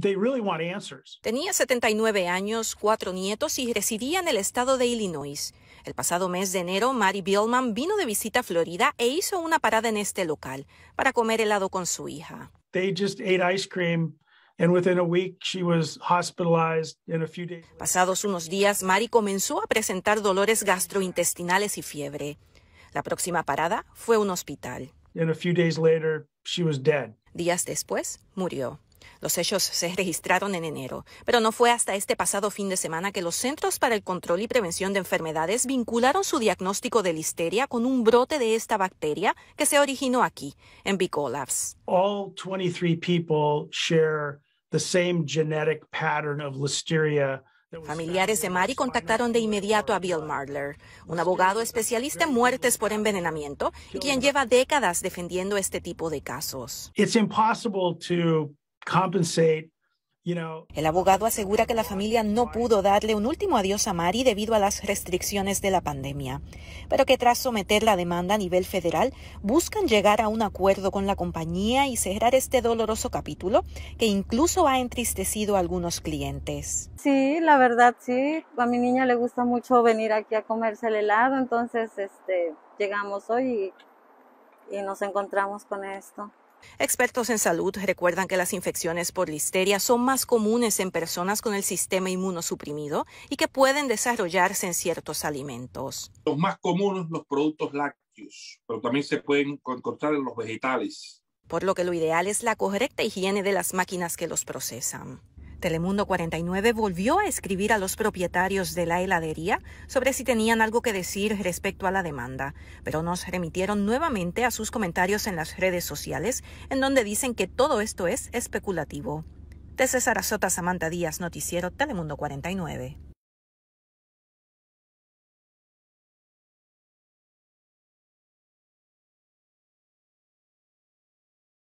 They really want answers. Tenía 79 años, cuatro nietos y residía en el estado de Illinois. El pasado mes de enero, Mary Billman vino de visita a Florida e hizo una parada en este local para comer helado con su hija. They Pasados unos días, Mary comenzó a presentar dolores gastrointestinales y fiebre. La próxima parada fue un hospital. Días después, murió. Los hechos se registraron en enero, pero no fue hasta este pasado fin de semana que los Centros para el Control y Prevención de Enfermedades vincularon su diagnóstico de listeria con un brote de esta bacteria que se originó aquí, en Bicolabs. All 23 listeria Familiares de Mari contactaron de inmediato a Bill Marler, un abogado especialista en muertes por envenenamiento y quien lleva décadas defendiendo este tipo de casos el abogado asegura que la familia no pudo darle un último adiós a Mari debido a las restricciones de la pandemia, pero que tras someter la demanda a nivel federal buscan llegar a un acuerdo con la compañía y cerrar este doloroso capítulo que incluso ha entristecido a algunos clientes. Sí, la verdad sí, a mi niña le gusta mucho venir aquí a comerse el helado, entonces este, llegamos hoy y nos encontramos con esto. Expertos en salud recuerdan que las infecciones por listeria son más comunes en personas con el sistema inmunosuprimido y que pueden desarrollarse en ciertos alimentos. Los más comunes los productos lácteos, pero también se pueden encontrar en los vegetales. Por lo que lo ideal es la correcta higiene de las máquinas que los procesan. Telemundo 49 volvió a escribir a los propietarios de la heladería sobre si tenían algo que decir respecto a la demanda, pero nos remitieron nuevamente a sus comentarios en las redes sociales, en donde dicen que todo esto es especulativo. De César Azota, Samantha Díaz, Noticiero Telemundo 49.